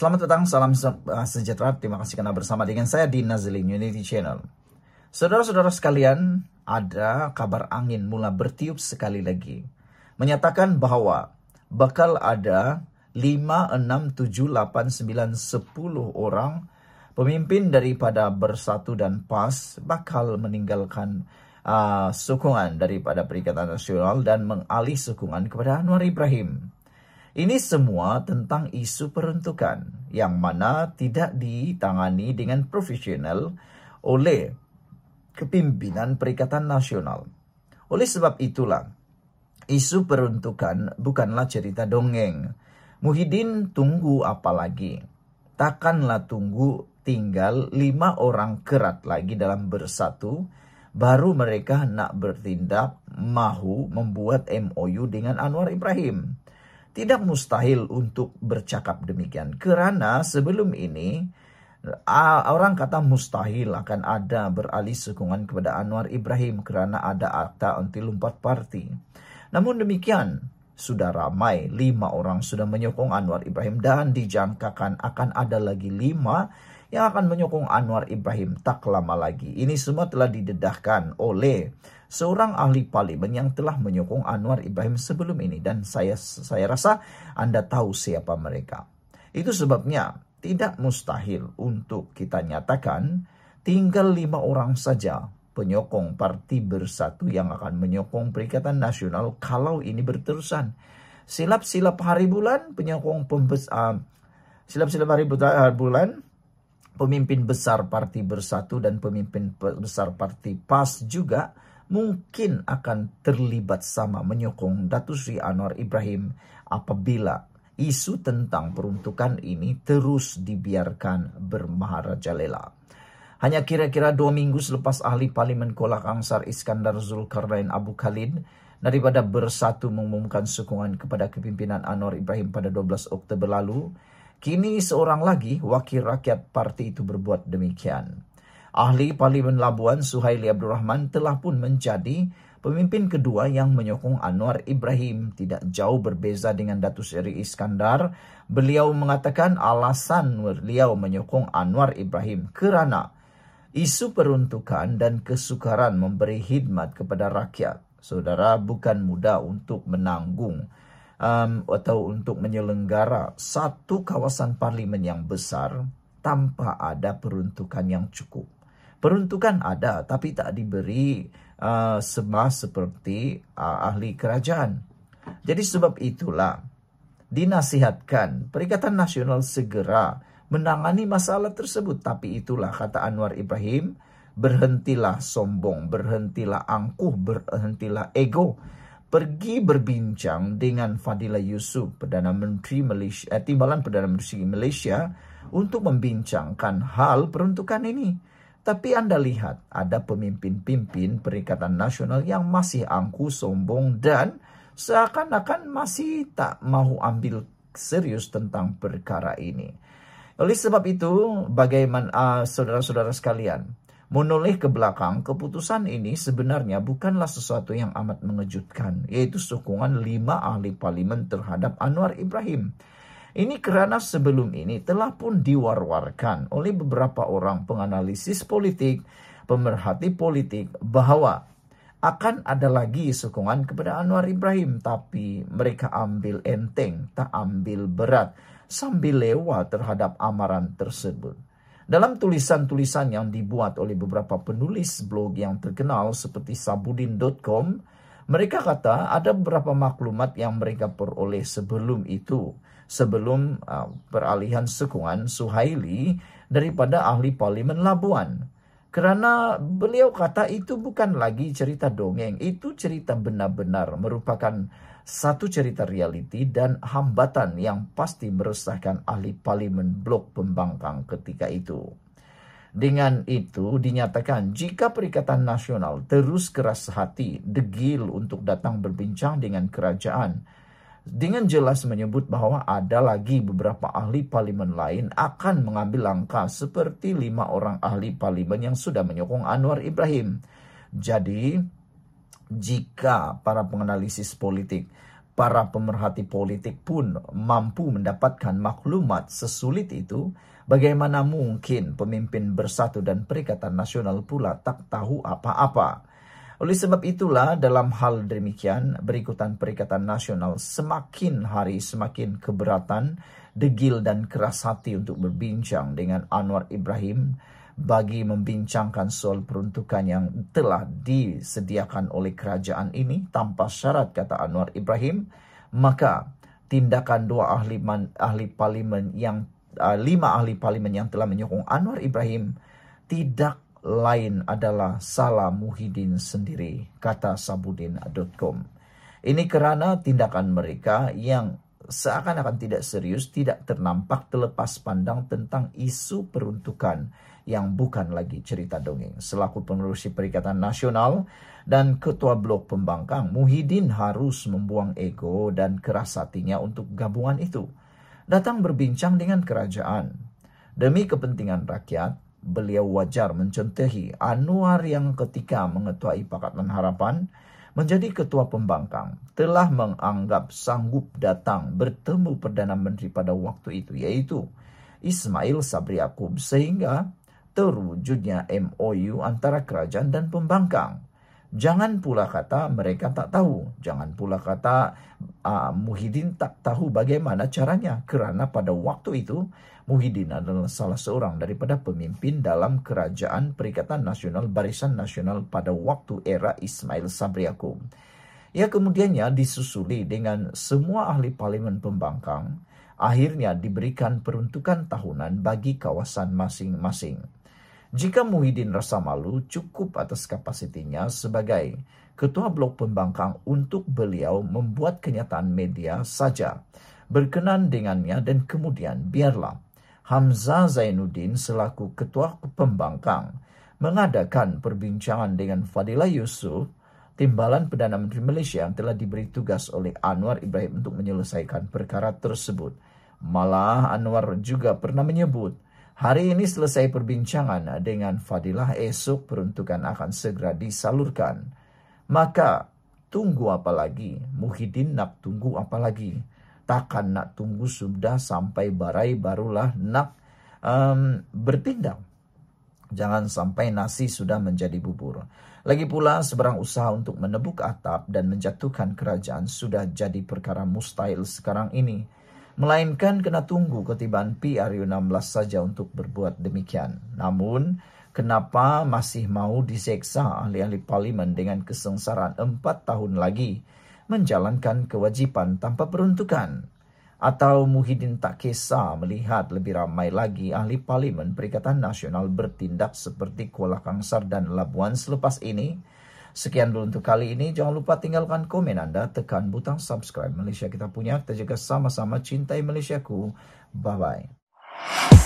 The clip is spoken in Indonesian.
Selamat datang, salam eh, sejahtera. Terima kasih karena bersama dengan saya di Nazlin Unity Channel. Saudara-saudara sekalian, ada kabar angin mula bertiup sekali lagi. Menyatakan bahwa bakal ada 5, 6, 7, 8, 9, 10 orang pemimpin daripada Bersatu dan PAS bakal meninggalkan uh, sokongan daripada Perikatan Nasional dan mengalih sokongan kepada Anwar Ibrahim. Ini semua tentang isu peruntukan yang mana tidak ditangani dengan profesional oleh kepimpinan Perikatan Nasional. Oleh sebab itulah, isu peruntukan bukanlah cerita dongeng. Muhyiddin tunggu apa lagi? Takkanlah tunggu tinggal lima orang kerat lagi dalam bersatu, baru mereka nak bertindak mahu membuat MOU dengan Anwar Ibrahim. Tidak mustahil untuk bercakap demikian. Kerana sebelum ini orang kata mustahil akan ada beralih sokongan kepada Anwar Ibrahim kerana ada akta anti lompat parti. Namun demikian, sudah ramai lima orang sudah menyokong Anwar Ibrahim dan dijangkakan akan ada lagi lima yang akan menyokong Anwar Ibrahim tak lama lagi. Ini semua telah didedahkan oleh seorang ahli parlimen yang telah menyokong Anwar Ibrahim sebelum ini dan saya saya rasa Anda tahu siapa mereka. Itu sebabnya tidak mustahil untuk kita nyatakan tinggal lima orang saja penyokong parti bersatu yang akan menyokong Perikatan Nasional kalau ini berterusan. Silap-silap hari bulan penyokong pembes, uh, silap-silap hari ah, bulan pemimpin besar Parti Bersatu dan pemimpin besar Parti PAS juga mungkin akan terlibat sama menyokong Datu Sri Anwar Ibrahim apabila isu tentang peruntukan ini terus dibiarkan bermaharajalela. Hanya kira-kira dua minggu selepas ahli parlimen kolak angsar Iskandar Zulkarnain Abu Khalid daripada bersatu mengumumkan sokongan kepada kepimpinan Anwar Ibrahim pada 12 Oktober lalu, Kini seorang lagi wakil rakyat parti itu berbuat demikian. Ahli Parlimen Labuan Suhaili Abdul Rahman telah pun menjadi pemimpin kedua yang menyokong Anwar Ibrahim tidak jauh berbeza dengan Datu Seri Iskandar. Beliau mengatakan alasan beliau menyokong Anwar Ibrahim kerana isu peruntukan dan kesukaran memberi khidmat kepada rakyat. Saudara bukan mudah untuk menanggung. um, atau untuk menyelenggara satu kawasan parlimen yang besar tanpa ada peruntukan yang cukup. Peruntukan ada tapi tak diberi uh, eh, semah seperti uh, ahli kerajaan. Jadi sebab itulah dinasihatkan Perikatan Nasional segera menangani masalah tersebut. Tapi itulah kata Anwar Ibrahim, berhentilah sombong, berhentilah angkuh, berhentilah ego pergi berbincang dengan Fadila Yusuf, Perdana Menteri Malaysia, eh, Timbalan Perdana Menteri Malaysia untuk membincangkan hal peruntukan ini. Tapi Anda lihat ada pemimpin-pimpin Perikatan Nasional yang masih angku, sombong dan seakan-akan masih tak mau ambil serius tentang perkara ini. Oleh sebab itu, bagaimana saudara ah, saudara-saudara sekalian, Menoleh ke belakang, keputusan ini sebenarnya bukanlah sesuatu yang amat mengejutkan, yaitu sokongan lima ahli parlimen terhadap Anwar Ibrahim. Ini kerana sebelum ini telah pun diwar-warkan oleh beberapa orang penganalisis politik, pemerhati politik bahwa akan ada lagi sokongan kepada Anwar Ibrahim tapi mereka ambil enteng tak ambil berat sambil lewa terhadap amaran tersebut. Dalam tulisan-tulisan yang dibuat oleh beberapa penulis blog yang terkenal seperti sabudin.com, mereka kata ada beberapa maklumat yang mereka peroleh sebelum itu, sebelum uh, peralihan sekungan Suhaili daripada ahli parlimen Labuan. Kerana beliau kata itu bukan lagi cerita dongeng, itu cerita benar-benar merupakan satu cerita reality dan hambatan yang pasti meresahkan ahli parlimen blok pembangkang ketika itu. Dengan itu dinyatakan jika Perikatan Nasional terus keras hati, degil untuk datang berbincang dengan kerajaan, dengan jelas menyebut bahwa ada lagi beberapa ahli parlimen lain akan mengambil langkah seperti lima orang ahli parlimen yang sudah menyokong Anwar Ibrahim. Jadi, jika para penganalisis politik, para pemerhati politik pun mampu mendapatkan maklumat sesulit itu, bagaimana mungkin pemimpin bersatu dan Perikatan Nasional pula tak tahu apa-apa? Oleh sebab itulah dalam hal demikian berikutan Perikatan Nasional semakin hari semakin keberatan, degil dan keras hati untuk berbincang dengan Anwar Ibrahim bagi membincangkan soal peruntukan yang telah disediakan oleh kerajaan ini tanpa syarat kata Anwar Ibrahim maka tindakan dua ahli man, ahli parlimen yang uh, lima ahli parlimen yang telah menyokong Anwar Ibrahim tidak lain adalah salah Muhyiddin sendiri kata sabudin.com ini kerana tindakan mereka yang seakan-akan tidak serius tidak ternampak terlepas pandang tentang isu peruntukan yang bukan lagi cerita dongeng. Selaku penerusi Perikatan Nasional dan Ketua Blok Pembangkang, Muhyiddin harus membuang ego dan keras hatinya untuk gabungan itu. Datang berbincang dengan kerajaan. Demi kepentingan rakyat, beliau wajar mencentehi Anwar yang ketika mengetuai Pakatan Harapan menjadi ketua pembangkang telah menganggap sanggup datang bertemu Perdana Menteri pada waktu itu yaitu Ismail Sabri Yaakob sehingga terwujudnya MOU antara kerajaan dan pembangkang. Jangan pula kata mereka tak tahu. Jangan pula kata uh, Muhyiddin tak tahu bagaimana caranya. Kerana pada waktu itu Muhyiddin adalah salah seorang daripada pemimpin dalam kerajaan Perikatan Nasional Barisan Nasional pada waktu era Ismail Sabri Yaakob. Ia kemudiannya disusuli dengan semua ahli parlimen pembangkang. Akhirnya diberikan peruntukan tahunan bagi kawasan masing-masing. Jika Muhyiddin rasa malu cukup atas kapasitinya sebagai ketua blok pembangkang untuk beliau membuat kenyataan media saja berkenan dengannya dan kemudian biarlah Hamzah Zainuddin selaku ketua pembangkang mengadakan perbincangan dengan Fadila Yusuf Timbalan Perdana Menteri Malaysia yang telah diberi tugas oleh Anwar Ibrahim untuk menyelesaikan perkara tersebut. Malah Anwar juga pernah menyebut Hari ini selesai perbincangan dengan Fadilah esok peruntukan akan segera disalurkan. Maka tunggu apa lagi? Muhyiddin nak tunggu apa lagi? Takkan nak tunggu sudah sampai barai barulah nak um, bertindak. Jangan sampai nasi sudah menjadi bubur. Lagi pula, seberang usaha untuk menebuk atap dan menjatuhkan kerajaan sudah jadi perkara mustahil sekarang ini. melainkan kena tunggu ketibaan PR U16 saja untuk berbuat demikian. Namun, kenapa masih mau diseksa ahli-ahli parlimen dengan kesengsaraan 4 tahun lagi menjalankan kewajipan tanpa peruntukan? Atau Muhyiddin tak kisah melihat lebih ramai lagi ahli parlimen Perikatan Nasional bertindak seperti Kuala Kangsar dan Labuan selepas ini? Sekian dulu untuk kali ini. Jangan lupa tinggalkan komen Anda, tekan butang subscribe. Malaysia kita punya, kita jaga sama-sama cintai Malaysia ku. Bye-bye.